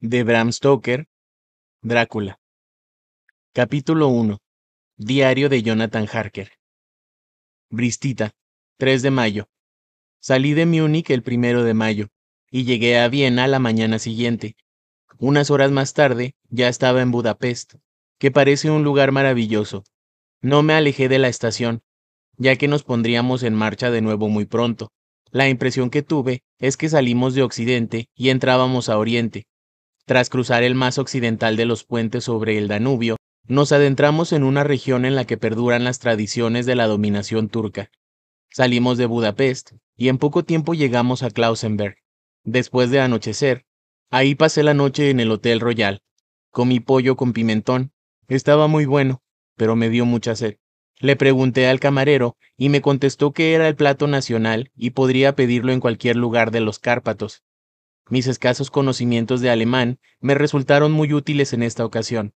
de Bram Stoker, Drácula. Capítulo 1. Diario de Jonathan Harker. Bristita, 3 de mayo. Salí de Múnich el primero de mayo y llegué a Viena la mañana siguiente. Unas horas más tarde ya estaba en Budapest, que parece un lugar maravilloso. No me alejé de la estación, ya que nos pondríamos en marcha de nuevo muy pronto. La impresión que tuve es que salimos de Occidente y entrábamos a Oriente, tras cruzar el más occidental de los puentes sobre el Danubio, nos adentramos en una región en la que perduran las tradiciones de la dominación turca. Salimos de Budapest y en poco tiempo llegamos a Klausenberg. Después de anochecer, ahí pasé la noche en el Hotel Royal. Comí pollo con pimentón. Estaba muy bueno, pero me dio mucha sed. Le pregunté al camarero y me contestó que era el plato nacional y podría pedirlo en cualquier lugar de los Cárpatos, mis escasos conocimientos de alemán me resultaron muy útiles en esta ocasión.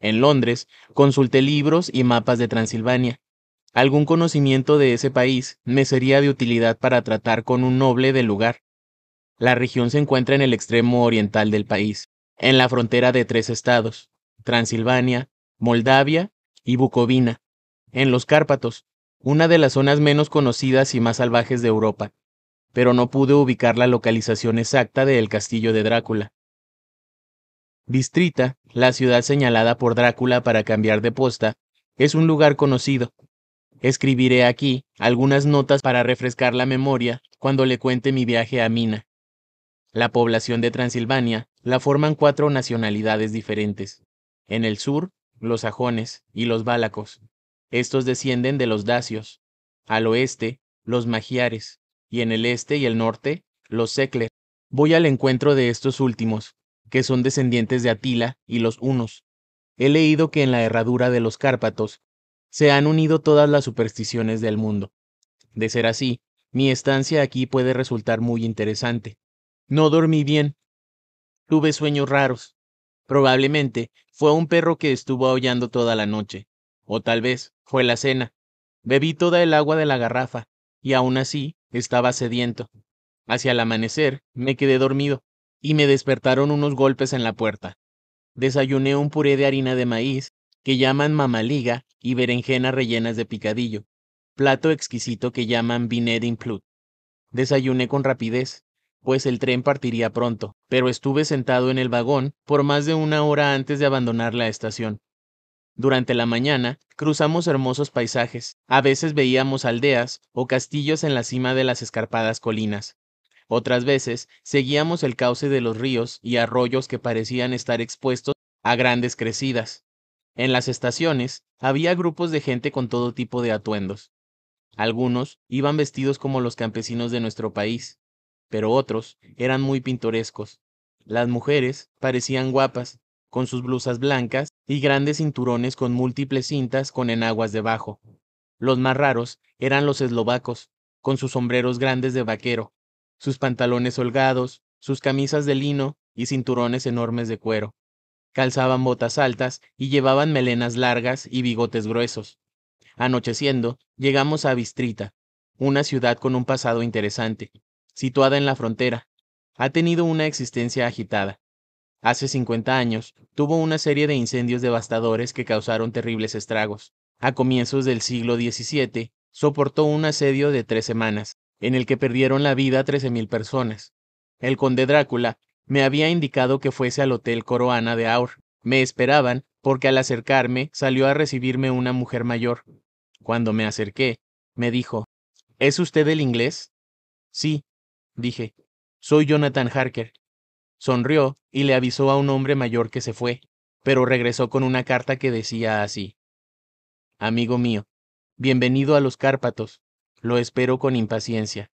En Londres, consulté libros y mapas de Transilvania. Algún conocimiento de ese país me sería de utilidad para tratar con un noble del lugar. La región se encuentra en el extremo oriental del país, en la frontera de tres estados, Transilvania, Moldavia y Bucovina, en los Cárpatos, una de las zonas menos conocidas y más salvajes de Europa pero no pude ubicar la localización exacta del castillo de Drácula. Distrita, la ciudad señalada por Drácula para cambiar de posta, es un lugar conocido. Escribiré aquí algunas notas para refrescar la memoria cuando le cuente mi viaje a Mina. La población de Transilvania la forman cuatro nacionalidades diferentes. En el sur, los sajones y los bálacos. Estos descienden de los dacios. Al oeste, los magiares y en el este y el norte, los Secler. Voy al encuentro de estos últimos, que son descendientes de Atila y los Hunos. He leído que en la herradura de los Cárpatos se han unido todas las supersticiones del mundo. De ser así, mi estancia aquí puede resultar muy interesante. No dormí bien. Tuve sueños raros. Probablemente fue un perro que estuvo aullando toda la noche. O tal vez fue la cena. Bebí toda el agua de la garrafa, y aún así estaba sediento. Hacia el amanecer me quedé dormido y me despertaron unos golpes en la puerta. Desayuné un puré de harina de maíz que llaman mamaliga y berenjenas rellenas de picadillo, plato exquisito que llaman binet plut. Desayuné con rapidez, pues el tren partiría pronto, pero estuve sentado en el vagón por más de una hora antes de abandonar la estación. Durante la mañana cruzamos hermosos paisajes, a veces veíamos aldeas o castillos en la cima de las escarpadas colinas. Otras veces seguíamos el cauce de los ríos y arroyos que parecían estar expuestos a grandes crecidas. En las estaciones había grupos de gente con todo tipo de atuendos. Algunos iban vestidos como los campesinos de nuestro país, pero otros eran muy pintorescos. Las mujeres parecían guapas, con sus blusas blancas y grandes cinturones con múltiples cintas con enaguas debajo. Los más raros eran los eslovacos, con sus sombreros grandes de vaquero, sus pantalones holgados, sus camisas de lino y cinturones enormes de cuero. Calzaban botas altas y llevaban melenas largas y bigotes gruesos. Anocheciendo, llegamos a Bistrita, una ciudad con un pasado interesante, situada en la frontera. Ha tenido una existencia agitada hace 50 años, tuvo una serie de incendios devastadores que causaron terribles estragos. A comienzos del siglo XVII, soportó un asedio de tres semanas, en el que perdieron la vida 13.000 personas. El conde Drácula me había indicado que fuese al Hotel Coroana de Aur. Me esperaban, porque al acercarme salió a recibirme una mujer mayor. Cuando me acerqué, me dijo, ¿Es usted el inglés? Sí, dije, soy Jonathan Harker. Sonrió y le avisó a un hombre mayor que se fue, pero regresó con una carta que decía así. Amigo mío, bienvenido a los Cárpatos. Lo espero con impaciencia.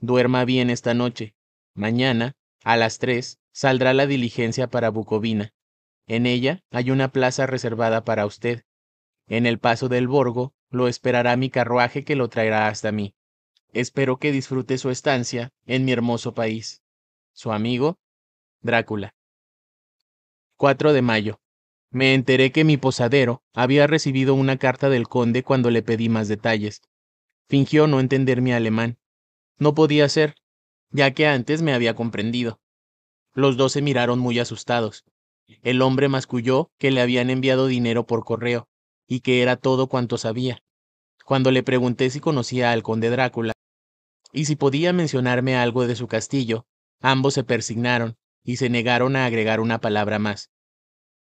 Duerma bien esta noche. Mañana, a las tres, saldrá la diligencia para Bucovina. En ella hay una plaza reservada para usted. En el paso del Borgo lo esperará mi carruaje que lo traerá hasta mí. Espero que disfrute su estancia en mi hermoso país. Su amigo, Drácula. 4 de mayo. Me enteré que mi posadero había recibido una carta del conde cuando le pedí más detalles. Fingió no entender mi alemán. No podía ser, ya que antes me había comprendido. Los dos se miraron muy asustados. El hombre masculló que le habían enviado dinero por correo, y que era todo cuanto sabía. Cuando le pregunté si conocía al conde Drácula, y si podía mencionarme algo de su castillo, ambos se persignaron, y se negaron a agregar una palabra más.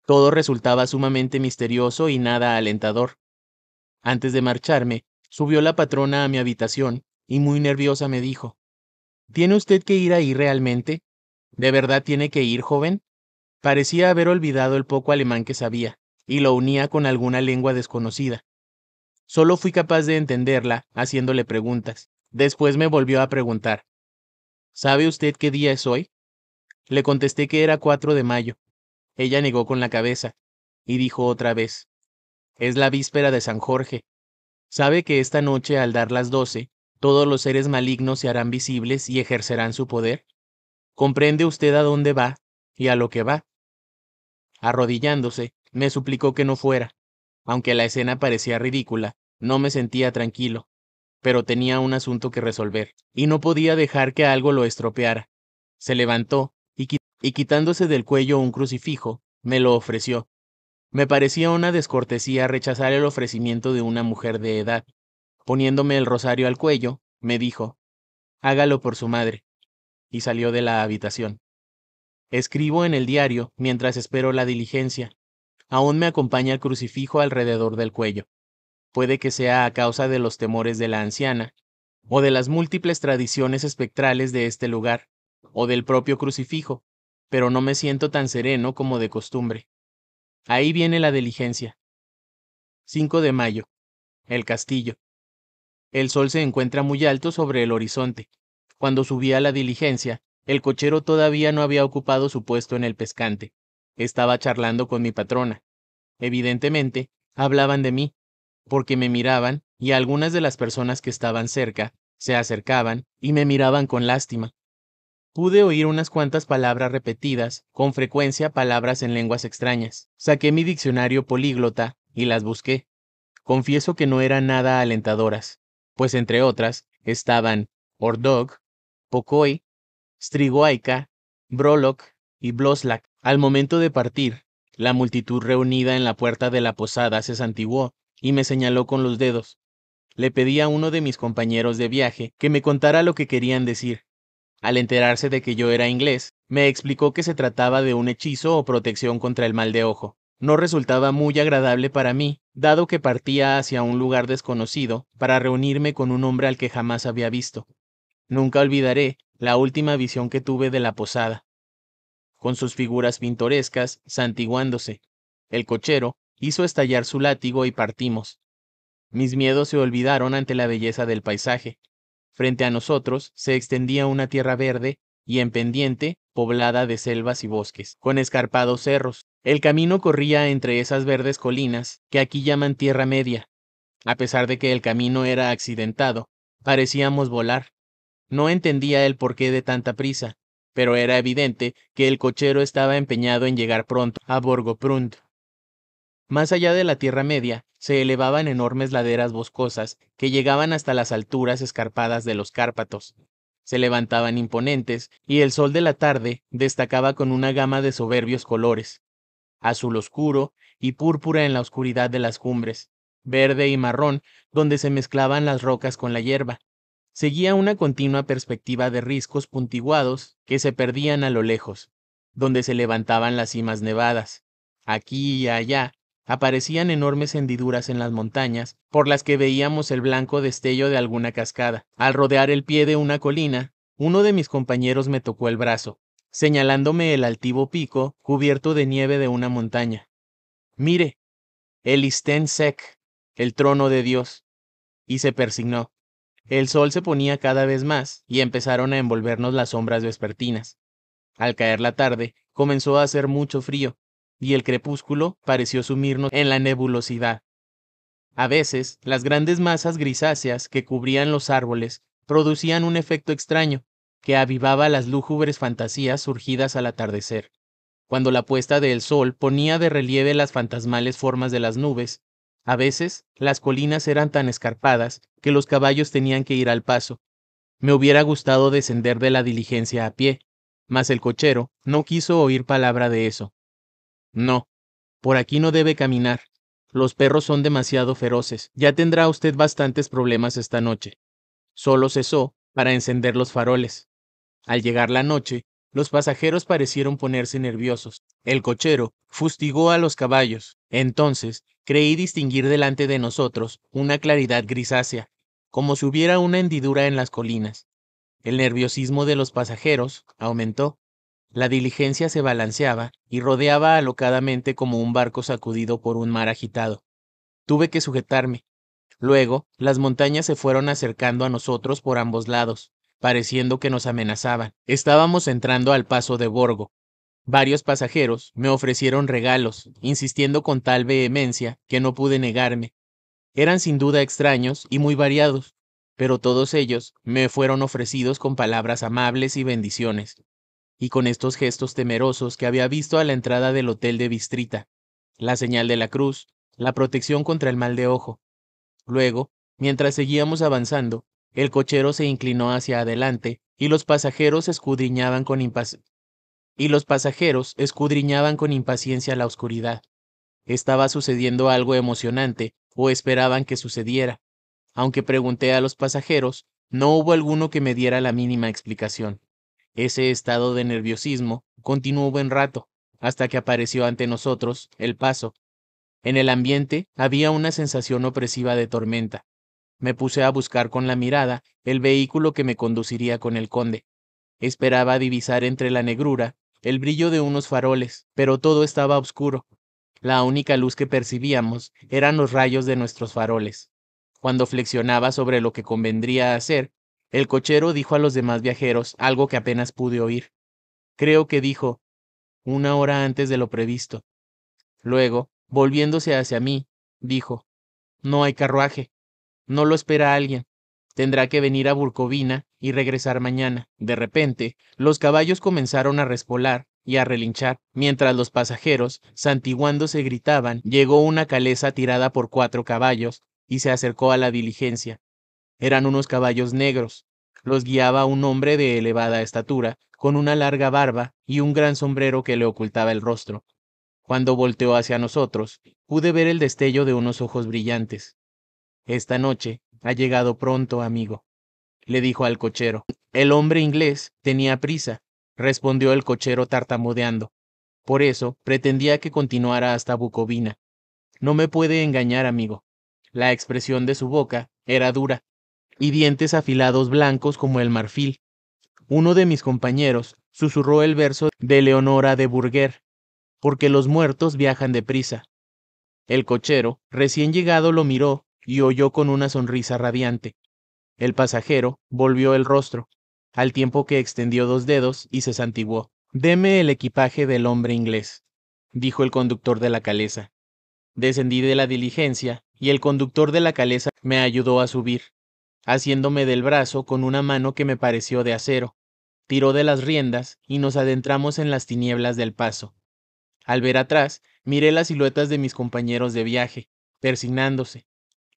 Todo resultaba sumamente misterioso y nada alentador. Antes de marcharme, subió la patrona a mi habitación y muy nerviosa me dijo, ¿Tiene usted que ir ahí realmente? ¿De verdad tiene que ir, joven? Parecía haber olvidado el poco alemán que sabía, y lo unía con alguna lengua desconocida. Solo fui capaz de entenderla haciéndole preguntas. Después me volvió a preguntar, ¿Sabe usted qué día es hoy? Le contesté que era 4 de mayo. Ella negó con la cabeza, y dijo otra vez, es la víspera de San Jorge. Sabe que esta noche al dar las doce, todos los seres malignos se harán visibles y ejercerán su poder. ¿Comprende usted a dónde va y a lo que va? Arrodillándose, me suplicó que no fuera. Aunque la escena parecía ridícula, no me sentía tranquilo. Pero tenía un asunto que resolver, y no podía dejar que algo lo estropeara. Se levantó, y quitándose del cuello un crucifijo, me lo ofreció. Me parecía una descortesía rechazar el ofrecimiento de una mujer de edad. Poniéndome el rosario al cuello, me dijo, hágalo por su madre, y salió de la habitación. Escribo en el diario mientras espero la diligencia. Aún me acompaña el crucifijo alrededor del cuello. Puede que sea a causa de los temores de la anciana, o de las múltiples tradiciones espectrales de este lugar, o del propio crucifijo, pero no me siento tan sereno como de costumbre. Ahí viene la diligencia. 5 de mayo. El castillo. El sol se encuentra muy alto sobre el horizonte. Cuando subí a la diligencia, el cochero todavía no había ocupado su puesto en el pescante. Estaba charlando con mi patrona. Evidentemente, hablaban de mí, porque me miraban, y algunas de las personas que estaban cerca, se acercaban, y me miraban con lástima. Pude oír unas cuantas palabras repetidas, con frecuencia palabras en lenguas extrañas. Saqué mi diccionario políglota y las busqué. Confieso que no eran nada alentadoras, pues entre otras estaban Ordog, Pocoy, Strigoaika, Brolok y bloslak Al momento de partir, la multitud reunida en la puerta de la posada se santiguó y me señaló con los dedos. Le pedí a uno de mis compañeros de viaje que me contara lo que querían decir. Al enterarse de que yo era inglés, me explicó que se trataba de un hechizo o protección contra el mal de ojo. No resultaba muy agradable para mí, dado que partía hacia un lugar desconocido para reunirme con un hombre al que jamás había visto. Nunca olvidaré la última visión que tuve de la posada, con sus figuras pintorescas santiguándose. El cochero hizo estallar su látigo y partimos. Mis miedos se olvidaron ante la belleza del paisaje, Frente a nosotros se extendía una tierra verde y en pendiente, poblada de selvas y bosques, con escarpados cerros. El camino corría entre esas verdes colinas, que aquí llaman Tierra Media. A pesar de que el camino era accidentado, parecíamos volar. No entendía el porqué de tanta prisa, pero era evidente que el cochero estaba empeñado en llegar pronto a Borgoprund. Más allá de la Tierra Media, se elevaban enormes laderas boscosas que llegaban hasta las alturas escarpadas de los Cárpatos. Se levantaban imponentes, y el sol de la tarde destacaba con una gama de soberbios colores. Azul oscuro y púrpura en la oscuridad de las cumbres, verde y marrón, donde se mezclaban las rocas con la hierba. Seguía una continua perspectiva de riscos puntiguados que se perdían a lo lejos, donde se levantaban las cimas nevadas. Aquí y allá aparecían enormes hendiduras en las montañas, por las que veíamos el blanco destello de alguna cascada. Al rodear el pie de una colina, uno de mis compañeros me tocó el brazo, señalándome el altivo pico cubierto de nieve de una montaña. Mire, el Isten el trono de Dios. Y se persignó. El sol se ponía cada vez más y empezaron a envolvernos las sombras vespertinas. Al caer la tarde, comenzó a hacer mucho frío, y el crepúsculo pareció sumirnos en la nebulosidad. A veces, las grandes masas grisáceas que cubrían los árboles producían un efecto extraño, que avivaba las lúgubres fantasías surgidas al atardecer, cuando la puesta del sol ponía de relieve las fantasmales formas de las nubes. A veces, las colinas eran tan escarpadas que los caballos tenían que ir al paso. Me hubiera gustado descender de la diligencia a pie, mas el cochero no quiso oír palabra de eso. No, por aquí no debe caminar. Los perros son demasiado feroces. Ya tendrá usted bastantes problemas esta noche. Solo cesó para encender los faroles. Al llegar la noche, los pasajeros parecieron ponerse nerviosos. El cochero fustigó a los caballos. Entonces, creí distinguir delante de nosotros una claridad grisácea, como si hubiera una hendidura en las colinas. El nerviosismo de los pasajeros aumentó. La diligencia se balanceaba y rodeaba alocadamente como un barco sacudido por un mar agitado. Tuve que sujetarme. Luego, las montañas se fueron acercando a nosotros por ambos lados, pareciendo que nos amenazaban. Estábamos entrando al paso de Borgo. Varios pasajeros me ofrecieron regalos, insistiendo con tal vehemencia que no pude negarme. Eran sin duda extraños y muy variados, pero todos ellos me fueron ofrecidos con palabras amables y bendiciones y con estos gestos temerosos que había visto a la entrada del hotel de Bistrita, la señal de la cruz, la protección contra el mal de ojo. Luego, mientras seguíamos avanzando, el cochero se inclinó hacia adelante y los pasajeros escudriñaban con impaciencia. Y los pasajeros escudriñaban con impaciencia la oscuridad. Estaba sucediendo algo emocionante, o esperaban que sucediera. Aunque pregunté a los pasajeros, no hubo alguno que me diera la mínima explicación. Ese estado de nerviosismo continuó buen rato, hasta que apareció ante nosotros el paso. En el ambiente había una sensación opresiva de tormenta. Me puse a buscar con la mirada el vehículo que me conduciría con el conde. Esperaba divisar entre la negrura el brillo de unos faroles, pero todo estaba oscuro. La única luz que percibíamos eran los rayos de nuestros faroles. Cuando flexionaba sobre lo que convendría hacer, el cochero dijo a los demás viajeros algo que apenas pude oír. Creo que dijo, una hora antes de lo previsto. Luego, volviéndose hacia mí, dijo, no hay carruaje. No lo espera alguien. Tendrá que venir a Burcovina y regresar mañana. De repente, los caballos comenzaron a respolar y a relinchar, mientras los pasajeros, santiguándose, gritaban, llegó una caleza tirada por cuatro caballos, y se acercó a la diligencia. Eran unos caballos negros. Los guiaba un hombre de elevada estatura, con una larga barba y un gran sombrero que le ocultaba el rostro. Cuando volteó hacia nosotros, pude ver el destello de unos ojos brillantes. Esta noche ha llegado pronto, amigo, le dijo al cochero. El hombre inglés tenía prisa, respondió el cochero tartamudeando. Por eso pretendía que continuara hasta Bucovina. No me puede engañar, amigo. La expresión de su boca era dura, y dientes afilados blancos como el marfil. Uno de mis compañeros susurró el verso de Leonora de Burger, porque los muertos viajan deprisa. El cochero, recién llegado, lo miró y oyó con una sonrisa radiante. El pasajero volvió el rostro, al tiempo que extendió dos dedos y se santiguó. Deme el equipaje del hombre inglés, dijo el conductor de la caleza. Descendí de la diligencia y el conductor de la caleza me ayudó a subir haciéndome del brazo con una mano que me pareció de acero. Tiró de las riendas y nos adentramos en las tinieblas del paso. Al ver atrás, miré las siluetas de mis compañeros de viaje, persignándose.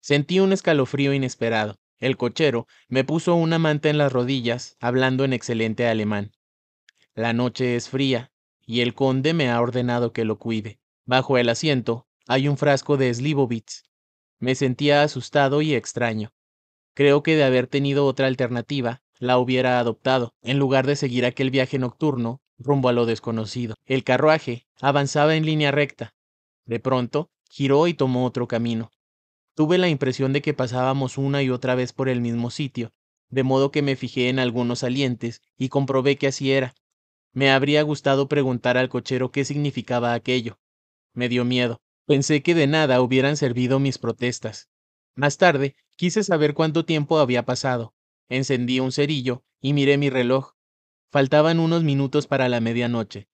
Sentí un escalofrío inesperado. El cochero me puso una manta en las rodillas, hablando en excelente alemán. La noche es fría, y el conde me ha ordenado que lo cuide. Bajo el asiento hay un frasco de Slivovitz. Me sentía asustado y extraño. Creo que de haber tenido otra alternativa, la hubiera adoptado, en lugar de seguir aquel viaje nocturno rumbo a lo desconocido. El carruaje avanzaba en línea recta. De pronto, giró y tomó otro camino. Tuve la impresión de que pasábamos una y otra vez por el mismo sitio, de modo que me fijé en algunos salientes y comprobé que así era. Me habría gustado preguntar al cochero qué significaba aquello. Me dio miedo. Pensé que de nada hubieran servido mis protestas. Más tarde, Quise saber cuánto tiempo había pasado. Encendí un cerillo y miré mi reloj. Faltaban unos minutos para la medianoche.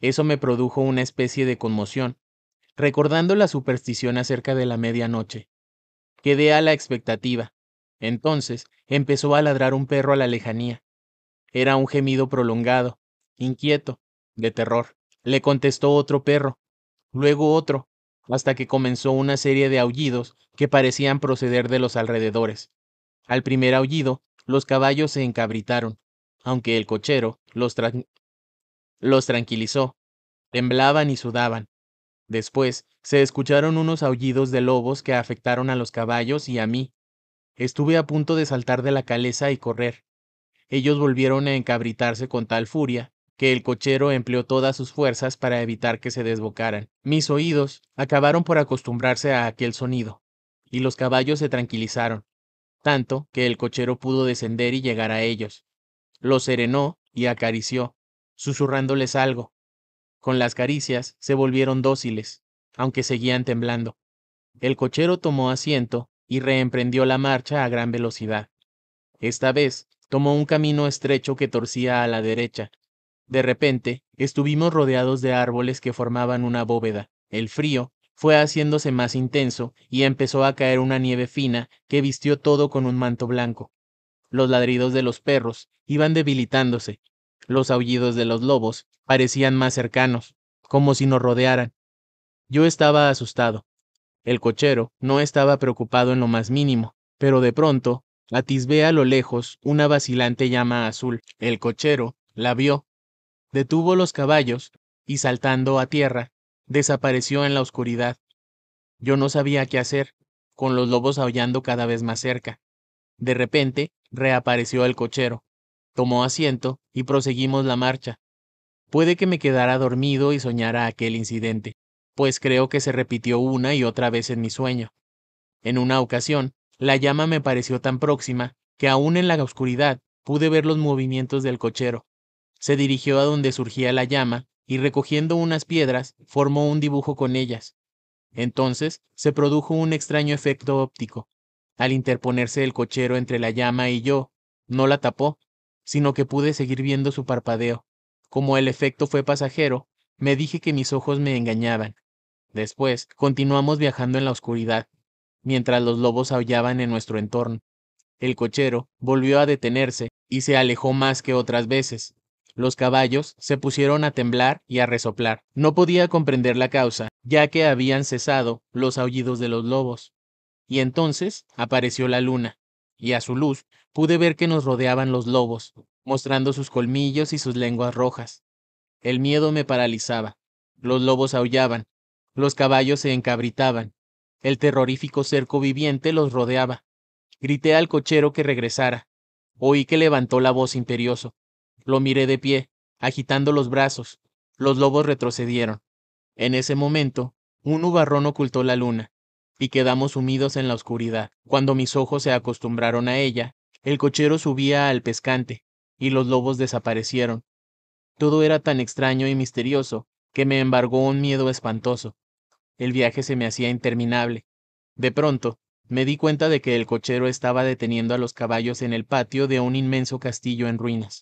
Eso me produjo una especie de conmoción, recordando la superstición acerca de la medianoche. Quedé a la expectativa. Entonces empezó a ladrar un perro a la lejanía. Era un gemido prolongado, inquieto, de terror. Le contestó otro perro, luego otro, hasta que comenzó una serie de aullidos que parecían proceder de los alrededores. Al primer aullido, los caballos se encabritaron, aunque el cochero los, tranquilizó. Temblaban y sudaban. Después, se escucharon unos aullidos de lobos que afectaron a los caballos y a mí. Estuve a punto de saltar de la caleza y correr. Ellos volvieron a encabritarse con tal furia que el cochero empleó todas sus fuerzas para evitar que se desbocaran. Mis oídos acabaron por acostumbrarse a aquel sonido, y los caballos se tranquilizaron, tanto que el cochero pudo descender y llegar a ellos. Los serenó y acarició, susurrándoles algo. Con las caricias se volvieron dóciles, aunque seguían temblando. El cochero tomó asiento y reemprendió la marcha a gran velocidad. Esta vez tomó un camino estrecho que torcía a la derecha, de repente, estuvimos rodeados de árboles que formaban una bóveda. El frío fue haciéndose más intenso y empezó a caer una nieve fina que vistió todo con un manto blanco. Los ladridos de los perros iban debilitándose. Los aullidos de los lobos parecían más cercanos, como si nos rodearan. Yo estaba asustado. El cochero no estaba preocupado en lo más mínimo, pero de pronto atisbé a lo lejos una vacilante llama azul. El cochero la vio detuvo los caballos y saltando a tierra, desapareció en la oscuridad. Yo no sabía qué hacer, con los lobos aullando cada vez más cerca. De repente, reapareció el cochero, tomó asiento y proseguimos la marcha. Puede que me quedara dormido y soñara aquel incidente, pues creo que se repitió una y otra vez en mi sueño. En una ocasión, la llama me pareció tan próxima que aún en la oscuridad pude ver los movimientos del cochero. Se dirigió a donde surgía la llama y recogiendo unas piedras formó un dibujo con ellas. Entonces se produjo un extraño efecto óptico. Al interponerse el cochero entre la llama y yo, no la tapó, sino que pude seguir viendo su parpadeo. Como el efecto fue pasajero, me dije que mis ojos me engañaban. Después, continuamos viajando en la oscuridad, mientras los lobos aullaban en nuestro entorno. El cochero volvió a detenerse y se alejó más que otras veces. Los caballos se pusieron a temblar y a resoplar. No podía comprender la causa, ya que habían cesado los aullidos de los lobos. Y entonces apareció la luna, y a su luz pude ver que nos rodeaban los lobos, mostrando sus colmillos y sus lenguas rojas. El miedo me paralizaba. Los lobos aullaban, los caballos se encabritaban, el terrorífico cerco viviente los rodeaba. Grité al cochero que regresara. Oí que levantó la voz imperioso. Lo miré de pie, agitando los brazos. Los lobos retrocedieron. En ese momento, un nubarrón ocultó la luna, y quedamos sumidos en la oscuridad. Cuando mis ojos se acostumbraron a ella, el cochero subía al pescante, y los lobos desaparecieron. Todo era tan extraño y misterioso que me embargó un miedo espantoso. El viaje se me hacía interminable. De pronto, me di cuenta de que el cochero estaba deteniendo a los caballos en el patio de un inmenso castillo en ruinas.